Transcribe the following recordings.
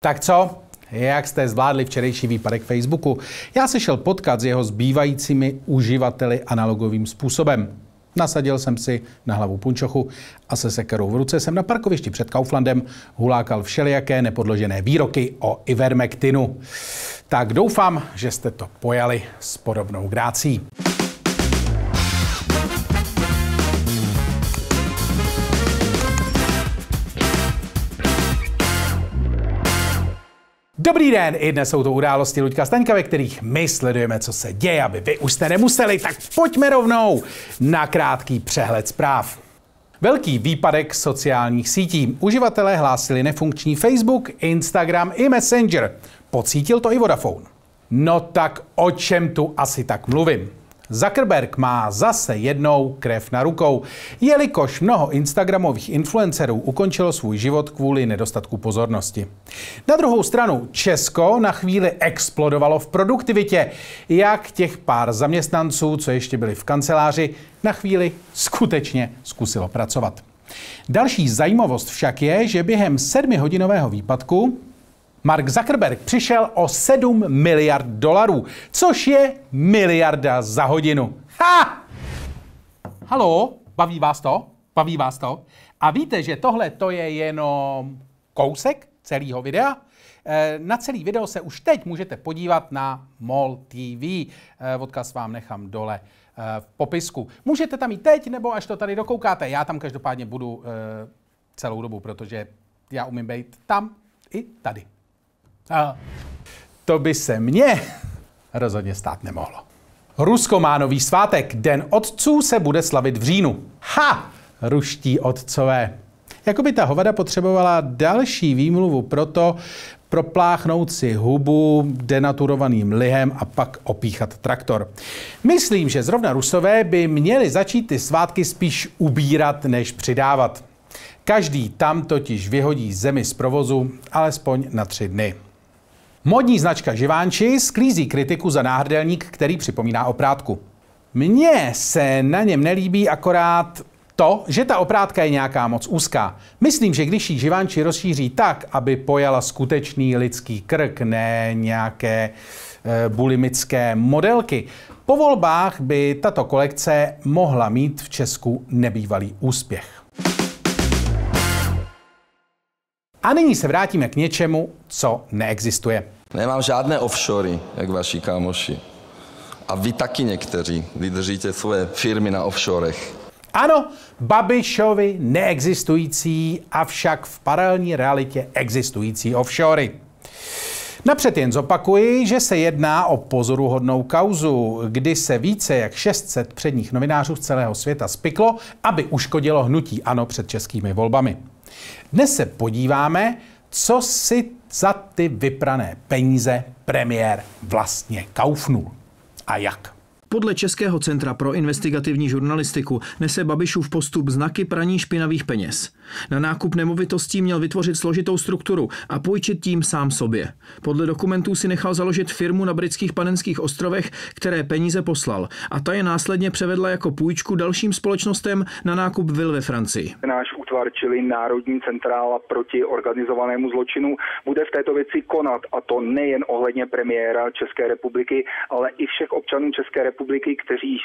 Tak co? Jak jste zvládli včerejší výpadek Facebooku? Já se šel potkat s jeho zbývajícími uživateli analogovým způsobem. Nasadil jsem si na hlavu punčochu a se sekerou v ruce jsem na parkovišti před Kauflandem hulákal všelijaké nepodložené výroky o Ivermectinu. Tak doufám, že jste to pojali s podobnou grácí. Dobrý den, i dnes jsou to události Luďka Staňka, ve kterých my sledujeme, co se děje, aby vy už jste nemuseli, tak pojďme rovnou na krátký přehled zpráv. Velký výpadek sociálních sítí. Uživatelé hlásili nefunkční Facebook, Instagram i Messenger. Pocítil to i Vodafone. No tak o čem tu asi tak mluvím? Zuckerberg má zase jednou krev na rukou, jelikož mnoho instagramových influencerů ukončilo svůj život kvůli nedostatku pozornosti. Na druhou stranu Česko na chvíli explodovalo v produktivitě, jak těch pár zaměstnanců, co ještě byli v kanceláři, na chvíli skutečně zkusilo pracovat. Další zajímavost však je, že během sedmihodinového výpadku Mark Zuckerberg přišel o 7 miliard dolarů, což je miliarda za hodinu. Ha! Halo, baví vás to? Baví vás to? A víte, že tohle to je jenom kousek celého videa? Eh, na celý video se už teď můžete podívat na MOL TV. Eh, odkaz vám nechám dole eh, v popisku. Můžete tam i teď, nebo až to tady dokoukáte. Já tam každopádně budu celou dobu, protože já umím být tam i tady. A to by se mně rozhodně stát nemohlo. Rusko má nový svátek. Den otců se bude slavit v říjnu. Ha! Ruští otcové. Jakoby ta hovada potřebovala další výmluvu pro to, propláchnout si hubu denaturovaným lihem a pak opíchat traktor. Myslím, že zrovna Rusové by měli začít ty svátky spíš ubírat, než přidávat. Každý tam totiž vyhodí zemi z provozu alespoň na tři dny. Modní značka Živánči sklízí kritiku za náhrdelník, který připomíná oprátku. Mně se na něm nelíbí akorát to, že ta oprátka je nějaká moc úzká. Myslím, že když ji Živánči rozšíří tak, aby pojala skutečný lidský krk, ne nějaké e, bulimické modelky, po volbách by tato kolekce mohla mít v Česku nebývalý úspěch. A nyní se vrátíme k něčemu, co neexistuje. Nemám žádné offshory, jak vaši kámoši. A vy taky někteří, Vydržíte své svoje firmy na offshorech. Ano, Babišovi neexistující, avšak v paralelní realitě existující offshory. Napřed jen zopakuji, že se jedná o pozoruhodnou kauzu, kdy se více jak 600 předních novinářů z celého světa spiklo, aby uškodilo hnutí ANO před českými volbami. Dnes se podíváme, co si za ty vyprané peníze premiér vlastně kaufnul a jak. Podle Českého centra pro investigativní žurnalistiku nese Babišův postup znaky praní špinavých peněz. Na nákup nemovitostí měl vytvořit složitou strukturu a půjčit tím sám sobě. Podle dokumentů si nechal založit firmu na britských panenských ostrovech, které peníze poslal a ta je následně převedla jako půjčku dalším společnostem na nákup vil ve Francii. Náš útvar, čili Národní centrála proti organizovanému zločinu, bude v této věci konat a to nejen ohledně premiéra České republiky, ale i všech občanů České republiky republiky, kteří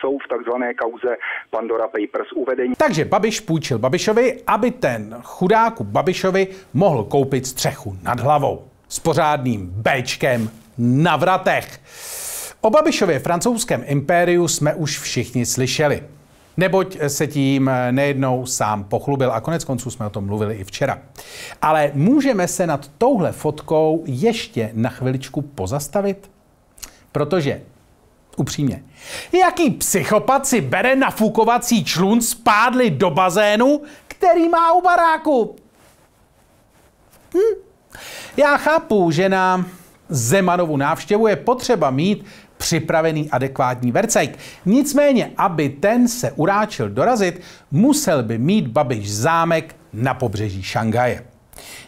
jsou v takzvané kauze Pandora Papers uvedení. Takže Babiš půjčil Babišovi, aby ten chudáku Babišovi mohl koupit střechu nad hlavou. S pořádným Bčkem na vratech. O Babišově francouzském impériu jsme už všichni slyšeli. Neboť se tím nejednou sám pochlubil a konec konců jsme o tom mluvili i včera. Ale můžeme se nad touhle fotkou ještě na chviličku pozastavit? Protože upřímně. Jaký psychopat si bere nafukovací člun spádli do bazénu, který má u baráku? Hm? Já chápu, že na Zemanovu návštěvu je potřeba mít připravený adekvátní vercajk. Nicméně, aby ten se uráčil dorazit, musel by mít Babiš zámek na pobřeží Šangaje.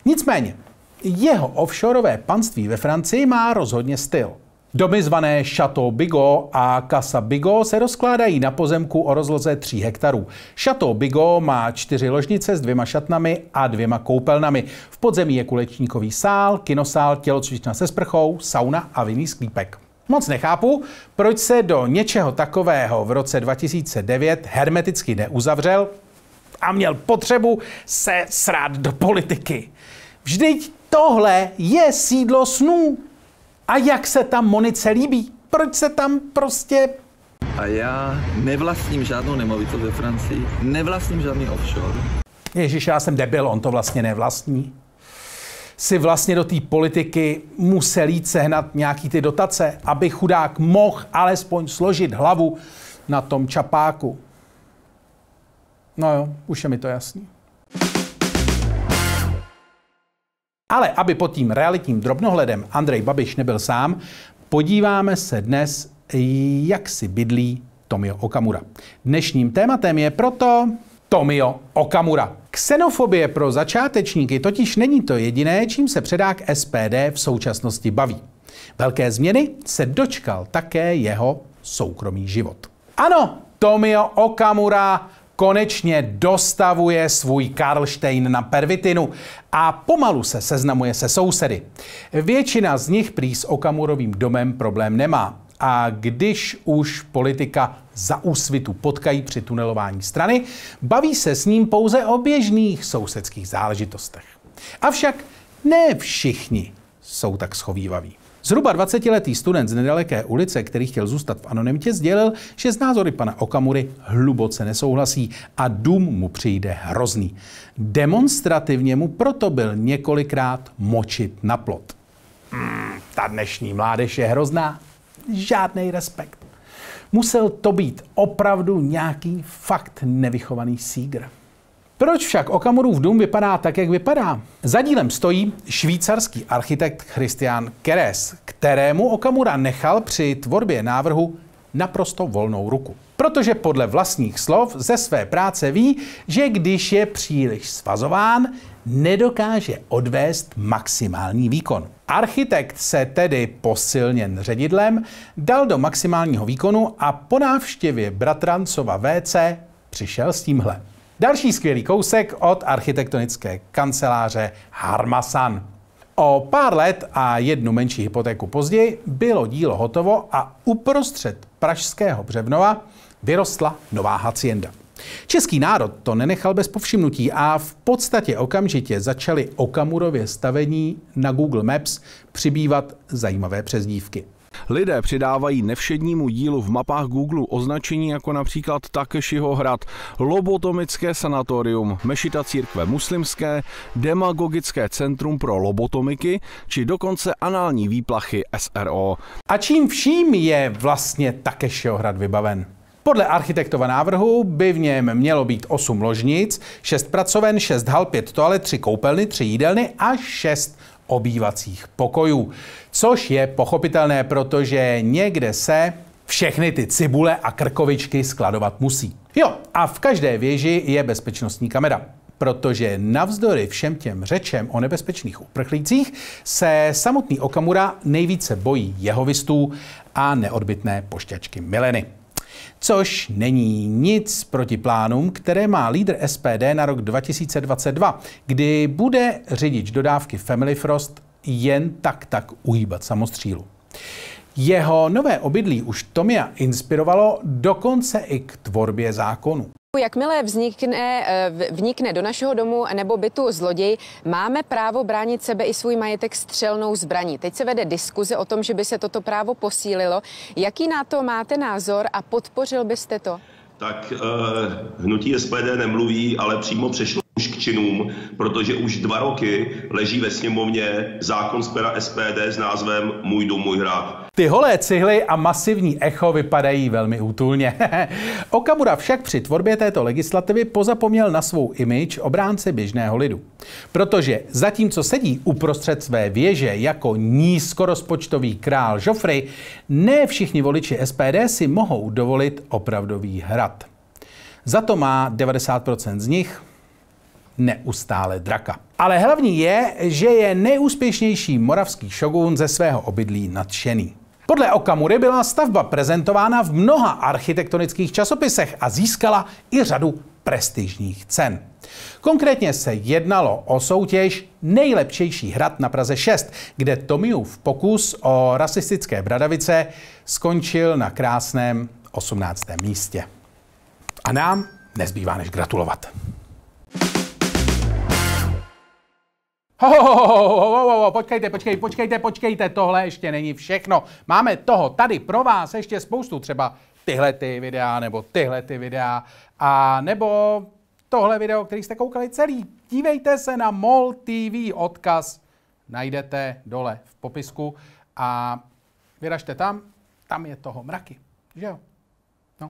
Nicméně, jeho offshoreové panství ve Francii má rozhodně styl. Domy zvané Chateau Bigo a Casa Bigo se rozkládají na pozemku o rozloze 3 hektarů. Chateau Bigo má čtyři ložnice s dvěma šatnami a dvěma koupelnami. V podzemí je kulečníkový sál, kinosál, tělocvična se sprchou, sauna a vinný sklípek. Moc nechápu, proč se do něčeho takového v roce 2009 hermeticky neuzavřel a měl potřebu se srát do politiky. Vždyť tohle je sídlo snů. A jak se tam Monice líbí? Proč se tam prostě a já nevlastním žádnou nemovitost ve Francii, nevlastním žádný offshore. Ježíš, já jsem debil, on to vlastně nevlastní. Si vlastně do té politiky musel jít sehnat nějaký ty dotace, aby chudák mohl alespoň složit hlavu na tom čapáku. No jo, už je mi to jasný. Ale aby pod tím realitním drobnohledem Andrej Babiš nebyl sám, podíváme se dnes, jak si bydlí Tomio Okamura. Dnešním tématem je proto Tomio Okamura. Ksenofobie pro začátečníky totiž není to jediné, čím se předák SPD v současnosti baví. Velké změny se dočkal také jeho soukromý život. Ano, Tomio Okamura konečně dostavuje svůj Karlštejn na pervitinu a pomalu se seznamuje se sousedy. Většina z nich prý s Okamurovým domem problém nemá. A když už politika za úsvitu potkají při tunelování strany, baví se s ním pouze o běžných sousedských záležitostech. Avšak ne všichni jsou tak schovývaví. Zhruba 20-letý student z nedaleké ulice, který chtěl zůstat v anonymitě, sdělil, že z názory pana Okamury hluboce nesouhlasí a dům mu přijde hrozný. Demonstrativně mu proto byl několikrát močit na plot. Mm, ta dnešní mládež je hrozná. Žádný respekt. Musel to být opravdu nějaký fakt nevychovaný sígr. Proč však Okamurův dům vypadá tak, jak vypadá? Za dílem stojí švýcarský architekt Christian Keres, kterému Okamura nechal při tvorbě návrhu naprosto volnou ruku. Protože podle vlastních slov ze své práce ví, že když je příliš svazován, nedokáže odvést maximální výkon. Architekt se tedy posilněn ředidlem dal do maximálního výkonu a po návštěvě bratrancova WC přišel s tímhle. Další skvělý kousek od architektonické kanceláře Harmasan. O pár let a jednu menší hypotéku později bylo dílo hotovo a uprostřed pražského Břevnova vyrostla nová hacienda. Český národ to nenechal bez povšimnutí a v podstatě okamžitě začaly Okamurově stavení na Google Maps přibývat zajímavé přezdívky. Lidé přidávají nevšednímu dílu v mapách Google označení jako například Takešiho hrad, lobotomické sanatorium, mešita církve muslimské, demagogické centrum pro lobotomiky či dokonce anální výplachy SRO. A čím vším je vlastně Takešiho hrad vybaven? Podle architektova návrhu by v něm mělo být 8 ložnic, 6 pracoven, 6 hal, 5 toalet, 3 koupelny, 3 jídelny a 6 obývacích pokojů. Což je pochopitelné, protože někde se všechny ty cibule a krkovičky skladovat musí. Jo, a v každé věži je bezpečnostní kamera protože navzdory všem těm řečem o nebezpečných uprchlících se samotný Okamura nejvíce bojí jehovistů a neodbitné pošťačky Mileny. Což není nic proti plánům, které má lídr SPD na rok 2022, kdy bude řidič dodávky Family Frost jen tak tak uhýbat samostřílu. Jeho nové obydlí už Tomia inspirovalo dokonce i k tvorbě zákonů. Jakmile vznikne, eh, vnikne do našeho domu nebo bytu zloděj, máme právo bránit sebe i svůj majetek střelnou zbraní. Teď se vede diskuze o tom, že by se toto právo posílilo. Jaký na to máte názor a podpořil byste to? Tak eh, hnutí SPD nemluví, ale přímo přešlo už k činům, protože už dva roky leží ve sněmovně zákon z pera SPD s názvem Můj dům, můj hrad. Ty holé cihly a masivní echo vypadají velmi útulně. Okamura však při tvorbě této legislativy pozapomněl na svou imič obránce běžného lidu. Protože zatímco sedí uprostřed své věže jako nízkorozpočtový král Joffrey, ne všichni voliči SPD si mohou dovolit opravdový hrad. Za to má 90% z nich neustále draka. Ale hlavní je, že je nejúspěšnější moravský šogun ze svého obydlí nadšený. Podle Okamury byla stavba prezentována v mnoha architektonických časopisech a získala i řadu prestižních cen. Konkrétně se jednalo o soutěž Nejlepčejší hrad na Praze 6, kde Tomiův pokus o rasistické bradavice skončil na krásném 18. místě. A nám nezbývá než gratulovat. Ho, ho, ho, ho, ho, počkejte, počkejte, počkejte, počkejte, tohle ještě není všechno. Máme toho tady pro vás ještě spoustu, třeba tyhle ty videa, nebo tyhle ty videa, a nebo tohle video, který jste koukali celý. Dívejte se na MOL TV, odkaz najdete dole v popisku a vyražte tam, tam je toho mraky, že jo?